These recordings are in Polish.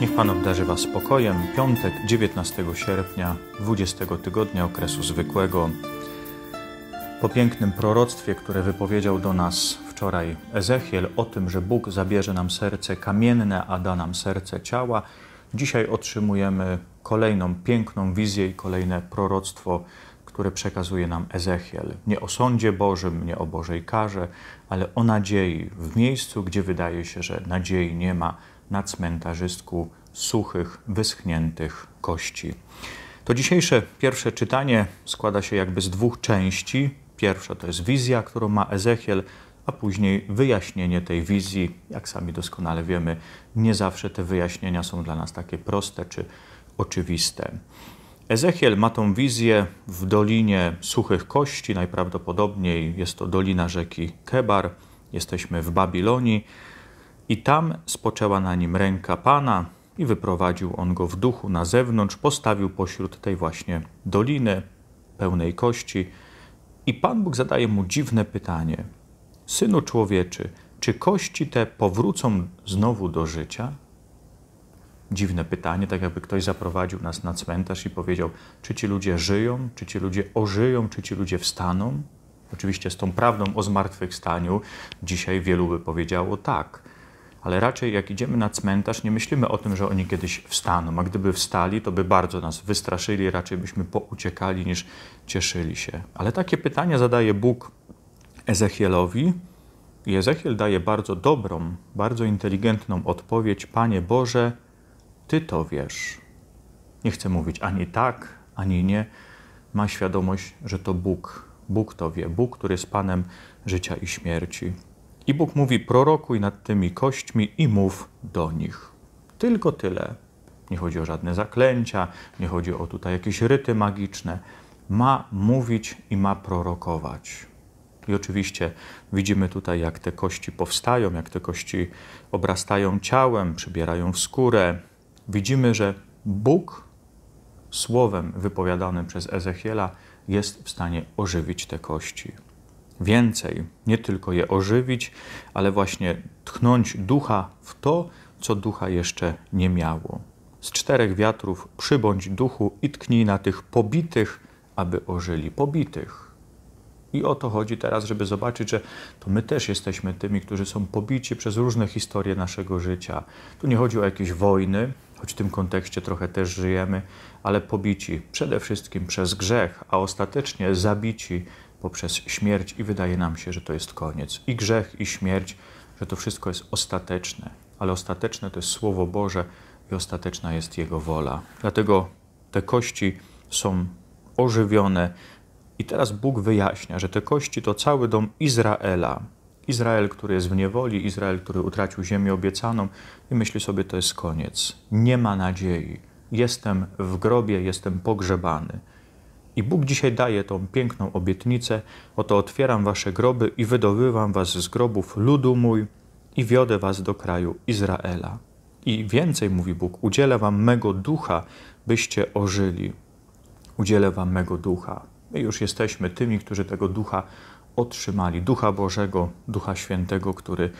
Niech Pan obdarzy Was spokojem. Piątek, 19 sierpnia, 20 tygodnia okresu zwykłego. Po pięknym proroctwie, które wypowiedział do nas wczoraj Ezechiel o tym, że Bóg zabierze nam serce kamienne, a da nam serce ciała, dzisiaj otrzymujemy kolejną piękną wizję i kolejne proroctwo, które przekazuje nam Ezechiel. Nie o sądzie Bożym, nie o Bożej karze, ale o nadziei w miejscu, gdzie wydaje się, że nadziei nie ma, na cmentarzysku suchych, wyschniętych kości. To dzisiejsze pierwsze czytanie składa się jakby z dwóch części. Pierwsza to jest wizja, którą ma Ezechiel, a później wyjaśnienie tej wizji. Jak sami doskonale wiemy, nie zawsze te wyjaśnienia są dla nas takie proste czy oczywiste. Ezechiel ma tą wizję w dolinie suchych kości, najprawdopodobniej jest to dolina rzeki Kebar. Jesteśmy w Babilonii. I tam spoczęła na nim ręka Pana i wyprowadził on go w duchu na zewnątrz, postawił pośród tej właśnie doliny pełnej kości. I Pan Bóg zadaje mu dziwne pytanie: Synu człowieczy, czy kości te powrócą znowu do życia? Dziwne pytanie, tak jakby ktoś zaprowadził nas na cmentarz i powiedział: Czy ci ludzie żyją, czy ci ludzie ożyją, czy ci ludzie wstaną? Oczywiście z tą prawdą o zmartwychwstaniu dzisiaj wielu by powiedziało tak ale raczej jak idziemy na cmentarz, nie myślimy o tym, że oni kiedyś wstaną, a gdyby wstali, to by bardzo nas wystraszyli, raczej byśmy pouciekali niż cieszyli się. Ale takie pytania zadaje Bóg Ezechielowi i Ezechiel daje bardzo dobrą, bardzo inteligentną odpowiedź: Panie Boże, Ty to wiesz. Nie chcę mówić ani tak, ani nie. Ma świadomość, że to Bóg. Bóg to wie, Bóg, który jest Panem życia i śmierci. I Bóg mówi: prorokuj nad tymi kośćmi i mów do nich. Tylko tyle. Nie chodzi o żadne zaklęcia, nie chodzi o tutaj jakieś ryty magiczne. Ma mówić i ma prorokować. I oczywiście widzimy tutaj, jak te kości powstają, jak te kości obrastają ciałem, przybierają w skórę. Widzimy, że Bóg słowem wypowiadanym przez Ezechiela jest w stanie ożywić te kości więcej, nie tylko je ożywić, ale właśnie tchnąć ducha w to, co ducha jeszcze nie miało. Z czterech wiatrów przybądź duchu i tknij na tych pobitych, aby ożyli pobitych. I o to chodzi teraz, żeby zobaczyć, że to my też jesteśmy tymi, którzy są pobici przez różne historie naszego życia. Tu nie chodzi o jakieś wojny, choć w tym kontekście trochę też żyjemy, ale pobici przede wszystkim przez grzech, a ostatecznie zabici poprzez śmierć i wydaje nam się, że to jest koniec. I grzech, i śmierć, że to wszystko jest ostateczne, ale ostateczne to jest Słowo Boże i ostateczna jest Jego wola. Dlatego te kości są ożywione i teraz Bóg wyjaśnia, że te kości to cały dom Izraela. Izrael, który jest w niewoli, Izrael, który utracił ziemię obiecaną i myśli sobie, to jest koniec. Nie ma nadziei. Jestem w grobie, jestem pogrzebany. I Bóg dzisiaj daje tą piękną obietnicę: Oto otwieram wasze groby i wydobywam was z grobów ludu mój i wiodę was do kraju Izraela. I więcej mówi Bóg: udzielę wam mego ducha, byście ożyli. Udzielę wam mego ducha. My już jesteśmy tymi, którzy tego ducha otrzymali, ducha Bożego, ducha świętego, który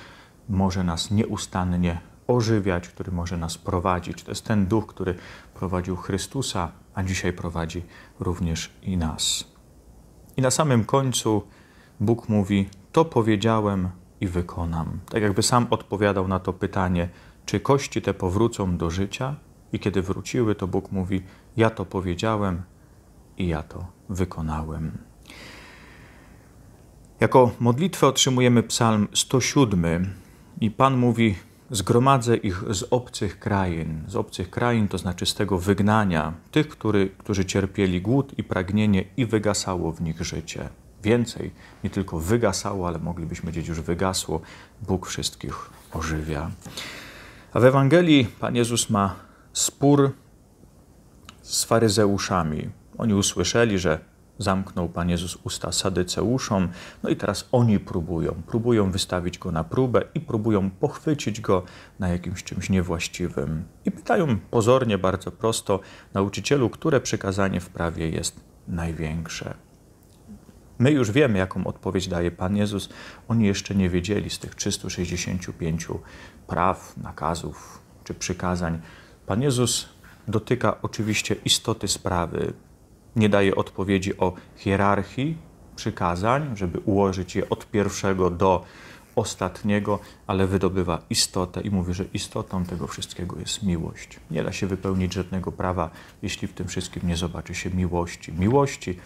może nas nieustannie ożywiać, który może nas prowadzić. To jest ten duch, który prowadził Chrystusa, a dzisiaj prowadzi również i nas. I na samym końcu Bóg mówi: To powiedziałem i wykonam. Tak jakby sam odpowiadał na to pytanie, czy kości te powrócą do życia? I kiedy wróciły, to Bóg mówi: Ja to powiedziałem i ja to wykonałem. Jako modlitwę otrzymujemy Psalm 107 i Pan mówi: zgromadzę ich z obcych krain, z obcych krain, to znaczy z tego wygnania, tych, który, którzy cierpieli głód i pragnienie i wygasało w nich życie. Więcej, nie tylko wygasało, ale moglibyśmy powiedzieć już wygasło, Bóg wszystkich ożywia. A w Ewangelii Pan Jezus ma spór z faryzeuszami. Oni usłyszeli, że Zamknął Pan Jezus usta sadyceuszom, no i teraz oni próbują, próbują wystawić go na próbę i próbują pochwycić go na jakimś czymś niewłaściwym. I pytają pozornie bardzo prosto nauczycielu, które przykazanie w prawie jest największe. My już wiemy, jaką odpowiedź daje Pan Jezus. Oni jeszcze nie wiedzieli z tych 365 praw, nakazów czy przykazań. Pan Jezus dotyka oczywiście istoty sprawy, nie daje odpowiedzi o hierarchii przykazań, żeby ułożyć je od pierwszego do ostatniego, ale wydobywa istotę i mówi, że istotą tego wszystkiego jest miłość. Nie da się wypełnić żadnego prawa, jeśli w tym wszystkim nie zobaczy się miłości. Miłości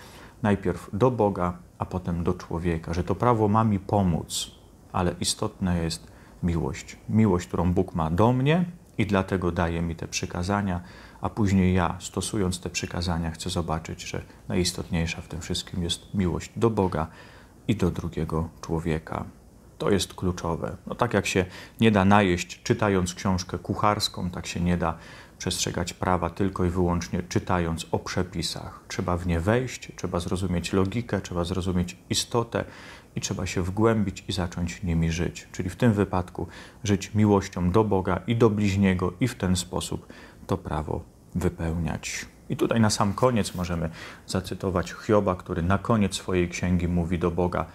najpierw do Boga, a potem do człowieka, że to prawo ma mi pomóc, ale istotna jest miłość. Miłość, którą Bóg ma do mnie, i dlatego daje mi te przykazania, a później ja, stosując te przykazania, chcę zobaczyć, że najistotniejsza w tym wszystkim jest miłość do Boga i do drugiego człowieka. To jest kluczowe. No tak jak się nie da najeść czytając książkę kucharską, tak się nie da przestrzegać prawa tylko i wyłącznie czytając o przepisach. Trzeba w nie wejść, trzeba zrozumieć logikę, trzeba zrozumieć istotę i trzeba się wgłębić i zacząć nimi żyć. Czyli w tym wypadku żyć miłością do Boga i do bliźniego i w ten sposób to prawo wypełniać. I tutaj na sam koniec możemy zacytować Hioba, który na koniec swojej księgi mówi do Boga: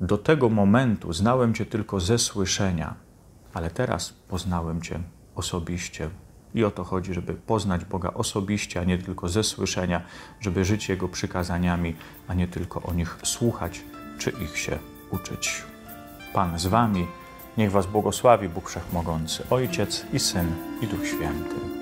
Do tego momentu znałem Cię tylko ze słyszenia, ale teraz poznałem Cię osobiście. I o to chodzi, żeby poznać Boga osobiście, a nie tylko ze słyszenia, żeby żyć Jego przykazaniami, a nie tylko o nich słuchać, czy ich się uczyć. Pan z Wami, niech Was błogosławi Bóg Wszechmogący, Ojciec i Syn i Duch Święty.